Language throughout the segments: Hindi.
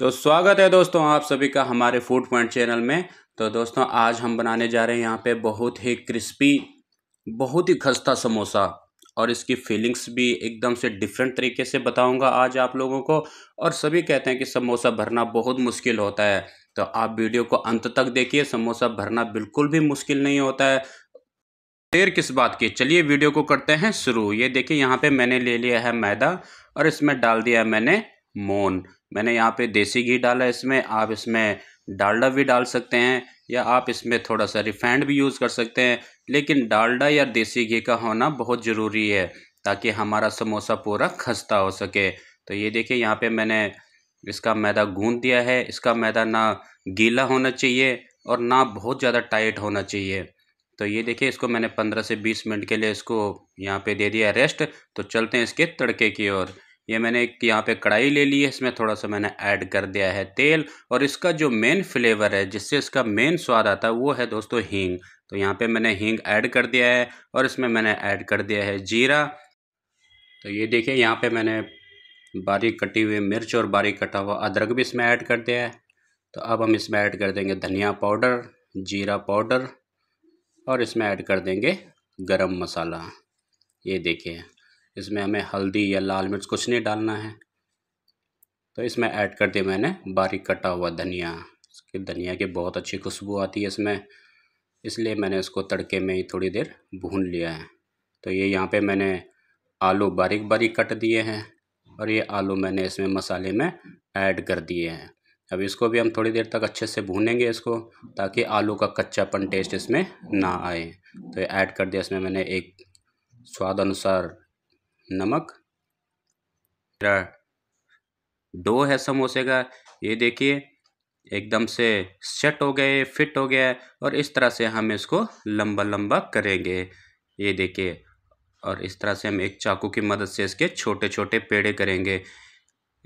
तो स्वागत है दोस्तों आप सभी का हमारे फूड पॉइंट चैनल में तो दोस्तों आज हम बनाने जा रहे हैं यहाँ पे बहुत ही क्रिस्पी बहुत ही खस्ता समोसा और इसकी फीलिंग्स भी एकदम से डिफरेंट तरीके से बताऊंगा आज आप लोगों को और सभी कहते हैं कि समोसा भरना बहुत मुश्किल होता है तो आप वीडियो को अंत तक देखिए समोसा भरना बिल्कुल भी मुश्किल नहीं होता है देर किस बात की चलिए वीडियो को करते हैं शुरू ये देखिए यहाँ पे मैंने ले लिया है मैदा और इसमें डाल दिया है मैंने मोन मैंने यहाँ पे देसी घी डाला इसमें आप इसमें डालडा भी डाल सकते हैं या आप इसमें थोड़ा सा रिफाइंड भी यूज़ कर सकते हैं लेकिन डालडा या देसी घी का होना बहुत ज़रूरी है ताकि हमारा समोसा पूरा खस्ता हो सके तो ये देखिए यहाँ पे मैंने इसका मैदा गूंद दिया है इसका मैदा ना गीला होना चाहिए और ना बहुत ज़्यादा टाइट होना चाहिए तो ये देखिए इसको मैंने पंद्रह से बीस मिनट के लिए इसको यहाँ पे दे दिया रेस्ट तो चलते हैं इसके तड़के की ओर ये मैंने एक यहाँ पे कढ़ाई ले ली है इसमें थोड़ा सा मैंने ऐड कर दिया है तेल और इसका जो मेन फ्लेवर है जिससे इसका मेन स्वाद आता है वो है दोस्तों हींग तो यहाँ पे मैंने हींग ऐड कर दिया है और इसमें मैंने ऐड कर दिया है जीरा तो ये देखिए यहाँ पे मैंने बारीक कटी हुई मिर्च और बारीक कटा हुआ अदरक भी इसमें ऐड कर दिया है तो अब हम इसमें ऐड कर देंगे धनिया पाउडर जीरा पाउडर और इसमें ऐड कर देंगे गरम मसाला ये देखिए इसमें हमें हल्दी या लाल मिर्च कुछ नहीं डालना है तो इसमें ऐड कर दिया मैंने बारीक कटा हुआ धनिया इसके धनिया की बहुत अच्छी खुशबू आती है इसमें इसलिए मैंने इसको तड़के में ही थोड़ी देर भून लिया है तो ये यहाँ पे मैंने आलू बारीक बारीक कट दिए हैं और ये आलू मैंने इसमें मसाले में ऐड कर दिए हैं अब इसको भी हम थोड़ी देर तक अच्छे से भूनेंगे इसको ताकि आलू का कच्चापन टेस्ट इसमें ना आए तो ऐड कर दिया इसमें मैंने एक स्वाद अनुसार नमक डो है समोसे का ये देखिए एकदम से सेट हो गए फिट हो गया और इस तरह से हम इसको लंबा लंबा करेंगे ये देखिए और इस तरह से हम एक चाकू की मदद से इसके छोटे छोटे पेड़े करेंगे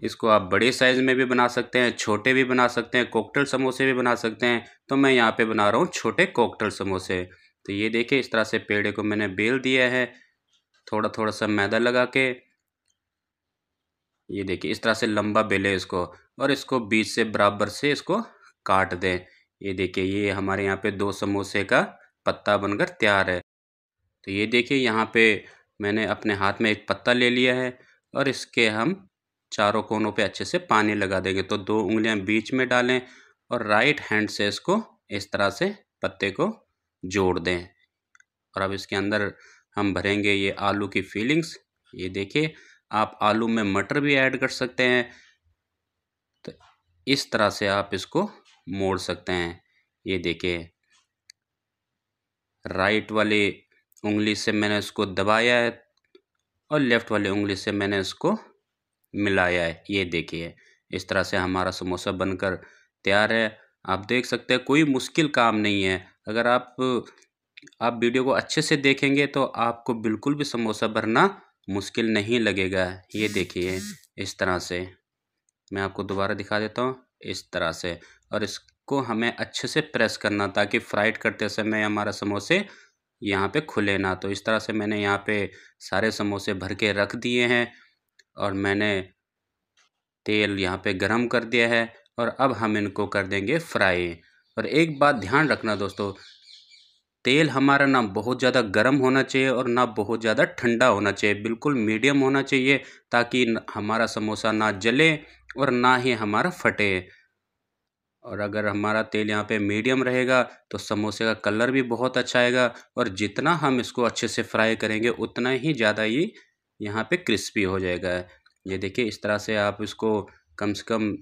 इसको आप बड़े साइज़ में भी बना सकते हैं छोटे भी बना सकते हैं कोकटल समोसे भी बना सकते हैं तो मैं यहाँ पे बना रहा हूँ छोटे कोकटल समोसे तो ये देखिए इस तरह से पेड़े को मैंने बेल दिया है थोड़ा थोड़ा सा मैदा लगा के ये देखिए इस तरह से लंबा बेले इसको और इसको बीच से बराबर से इसको काट दें ये देखिए ये हमारे यहाँ पे दो समोसे का पत्ता बनकर तैयार है तो ये देखिए यहाँ पे मैंने अपने हाथ में एक पत्ता ले लिया है और इसके हम चारों कोनों पे अच्छे से पानी लगा देंगे तो दो उंगलियाँ बीच में डालें और राइट हैंड से इसको इस तरह से पत्ते को जोड़ दें और अब इसके अंदर हम भरेंगे ये आलू की फीलिंग्स ये देखिए आप आलू में मटर भी ऐड कर सकते हैं तो इस तरह से आप इसको मोड़ सकते हैं ये देखिए राइट वाली उंगली से मैंने इसको दबाया है और लेफ़्ट वाली उंगली से मैंने इसको मिलाया है ये देखिए इस तरह से हमारा समोसा बनकर तैयार है आप देख सकते हैं कोई मुश्किल काम नहीं है अगर आप आप वीडियो को अच्छे से देखेंगे तो आपको बिल्कुल भी समोसा भरना मुश्किल नहीं लगेगा ये देखिए इस तरह से मैं आपको दोबारा दिखा देता हूँ इस तरह से और इसको हमें अच्छे से प्रेस करना ताकि फ्राइड करते समय हमारा समोसे यहाँ पे खुले ना तो इस तरह से मैंने यहाँ पे सारे समोसे भर के रख दिए हैं और मैंने तेल यहाँ पे गरम कर दिया है और अब हम इनको कर देंगे फ्राई और एक बात ध्यान रखना दोस्तों तेल हमारा ना बहुत ज़्यादा गर्म होना चाहिए और ना बहुत ज़्यादा ठंडा होना चाहिए बिल्कुल मीडियम होना चाहिए ताकि हमारा समोसा ना जले और ना ही हमारा फटे और अगर हमारा तेल यहाँ पे मीडियम रहेगा तो समोसे का कलर भी बहुत अच्छा आएगा और जितना हम इसको अच्छे से फ्राई करेंगे उतना ही ज़्यादा ही यहाँ पे क्रिस्पी हो जाएगा ये देखिए इस तरह से आप इसको कम से कम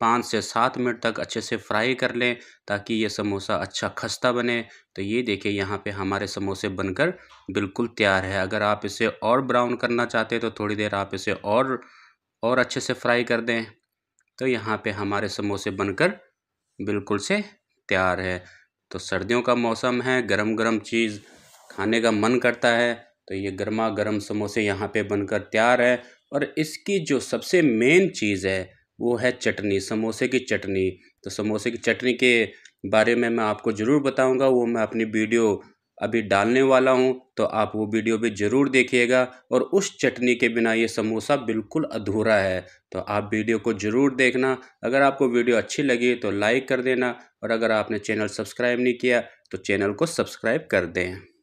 पाँच से सात मिनट तक अच्छे से फ्राई कर लें ताकि ये समोसा अच्छा खस्ता बने तो ये देखिए यहाँ पे हमारे समोसे बनकर बिल्कुल तैयार है अगर आप इसे और ब्राउन करना चाहते हैं तो थोड़ी देर आप इसे और और अच्छे से फ्राई कर दें तो यहाँ पे हमारे समोसे बनकर बिल्कुल से तैयार है तो सर्दियों का मौसम है गर्म गर्म चीज़ खाने का मन करता है तो ये गर्मा गर्म समोसे यहाँ पर बनकर तैयार है और इसकी जो सबसे मेन चीज़ है वो है चटनी समोसे की चटनी तो समोसे की चटनी के बारे में मैं आपको ज़रूर बताऊंगा वो मैं अपनी वीडियो अभी डालने वाला हूं तो आप वो वीडियो भी ज़रूर देखिएगा और उस चटनी के बिना ये समोसा बिल्कुल अधूरा है तो आप वीडियो को ज़रूर देखना अगर आपको वीडियो अच्छी लगी तो लाइक कर देना और अगर आपने चैनल सब्सक्राइब नहीं किया तो चैनल को सब्सक्राइब कर दें